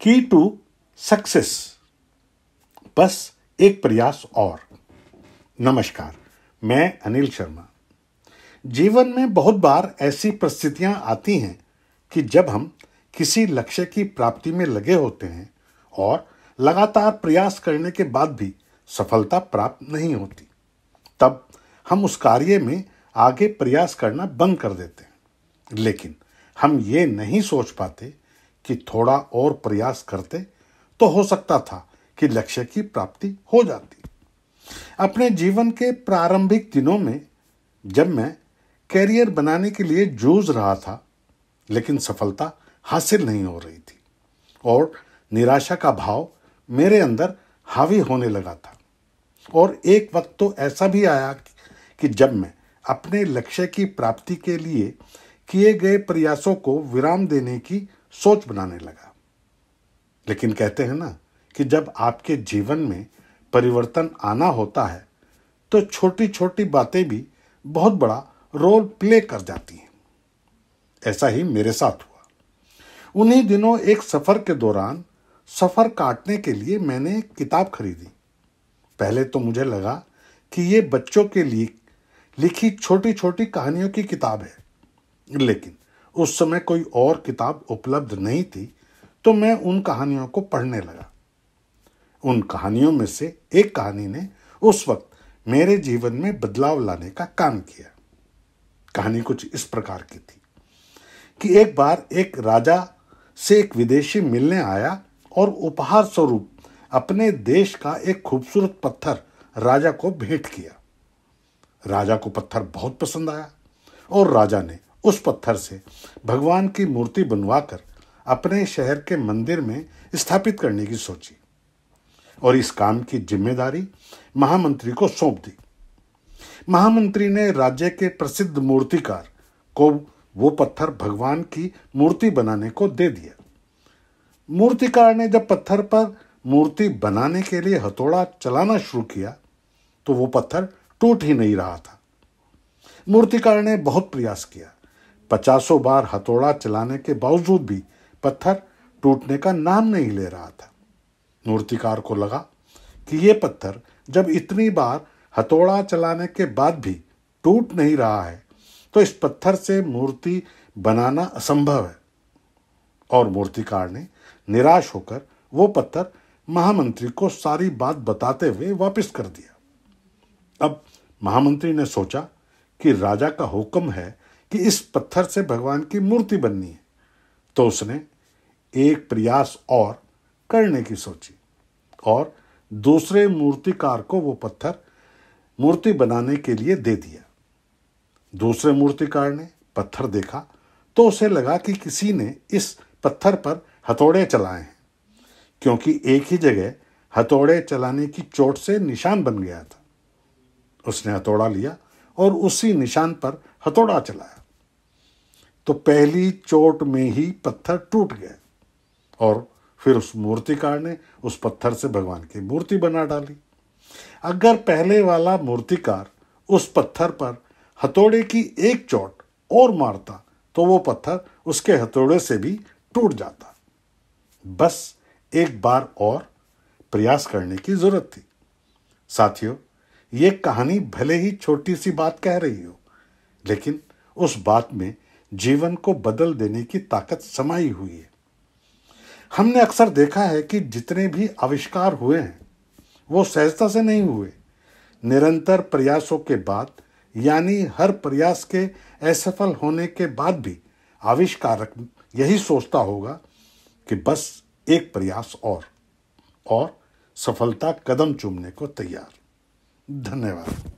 की to success बस एक प्रयास और नमस्कार मैं अनिल शर्मा जीवन में बहुत बार ऐसी परिस्थितियां आती हैं कि जब हम किसी लक्ष्य की प्राप्ति में लगे होते हैं और लगातार प्रयास करने के बाद भी सफलता प्राप्त नहीं होती तब हम उस कार्य में आगे प्रयास करना बंद कर देते हैं लेकिन हम ये नहीं सोच पाते कि थोड़ा और प्रयास करते तो हो सकता था कि लक्ष्य की प्राप्ति हो जाती अपने जीवन के प्रारंभिक दिनों में जब मैं कैरियर बनाने के लिए जूझ रहा था लेकिन सफलता हासिल नहीं हो रही थी और निराशा का भाव मेरे अंदर हावी होने लगा था और एक वक्त तो ऐसा भी आया कि जब मैं अपने लक्ष्य की प्राप्ति के लिए किए गए प्रयासों को विराम देने की सोच बनाने लगा लेकिन कहते हैं ना कि जब आपके जीवन में परिवर्तन आना होता है तो छोटी छोटी बातें भी बहुत बड़ा रोल प्ले कर जाती हैं ऐसा ही मेरे साथ हुआ उन्हीं दिनों एक सफ़र के दौरान सफ़र काटने के लिए मैंने एक किताब खरीदी पहले तो मुझे लगा कि ये बच्चों के लिए लिखी छोटी छोटी कहानियों की किताब है लेकिन उस समय कोई और किताब उपलब्ध नहीं थी तो मैं उन कहानियों को पढ़ने लगा उन कहानियों में से एक कहानी ने उस वक्त मेरे जीवन में बदलाव लाने का काम किया कहानी कुछ इस प्रकार की थी कि एक बार एक राजा से एक विदेशी मिलने आया और उपहार स्वरूप अपने देश का एक खूबसूरत पत्थर राजा को भेंट किया राजा को पत्थर बहुत पसंद आया और राजा ने उस पत्थर से भगवान की मूर्ति बनवाकर अपने शहर के मंदिर में स्थापित करने की सोची और इस काम की जिम्मेदारी महामंत्री को सौंप दी महामंत्री ने राज्य के प्रसिद्ध मूर्तिकार को वो पत्थर भगवान की मूर्ति बनाने को दे दिया मूर्तिकार ने जब पत्थर पर मूर्ति बनाने के लिए हथौड़ा चलाना शुरू किया तो वो पत्थर टूट ही नहीं रहा था मूर्तिकार ने बहुत प्रयास किया पचासों बार हथौड़ा चलाने के बावजूद भी पत्थर टूटने का नाम नहीं ले रहा था मूर्तिकार को लगा कि ये पत्थर जब इतनी बार हथौड़ा चलाने के बाद भी टूट नहीं रहा है तो इस पत्थर से मूर्ति बनाना असंभव है और मूर्तिकार ने निराश होकर वो पत्थर महामंत्री को सारी बात बताते हुए वापस कर दिया अब महामंत्री ने सोचा कि राजा का हुक्म है कि इस पत्थर से भगवान की मूर्ति बननी है तो उसने एक प्रयास और करने की सोची और दूसरे मूर्तिकार को वो पत्थर मूर्ति बनाने के लिए दे दिया दूसरे मूर्तिकार ने पत्थर देखा तो उसे लगा कि किसी ने इस पत्थर पर हथौड़े चलाए हैं क्योंकि एक ही जगह हथौड़े चलाने की चोट से निशान बन गया था उसने हथौड़ा लिया और उसी निशान पर हथौड़ा चलाया तो पहली चोट में ही पत्थर टूट गया और फिर उस मूर्तिकार ने उस पत्थर से भगवान की मूर्ति बना डाली अगर पहले वाला मूर्तिकार उस पत्थर पर हथौड़े की एक चोट और मारता तो वो पत्थर उसके हथौड़े से भी टूट जाता बस एक बार और प्रयास करने की जरूरत थी साथियों ये कहानी भले ही छोटी सी बात कह रही हो लेकिन उस बात में जीवन को बदल देने की ताकत समाई हुई है हमने अक्सर देखा है कि जितने भी आविष्कार हुए हैं वो सहजता से नहीं हुए निरंतर प्रयासों के बाद यानी हर प्रयास के असफल होने के बाद भी आविष्कारक यही सोचता होगा कि बस एक प्रयास और और सफलता कदम चूमने को तैयार धन्यवाद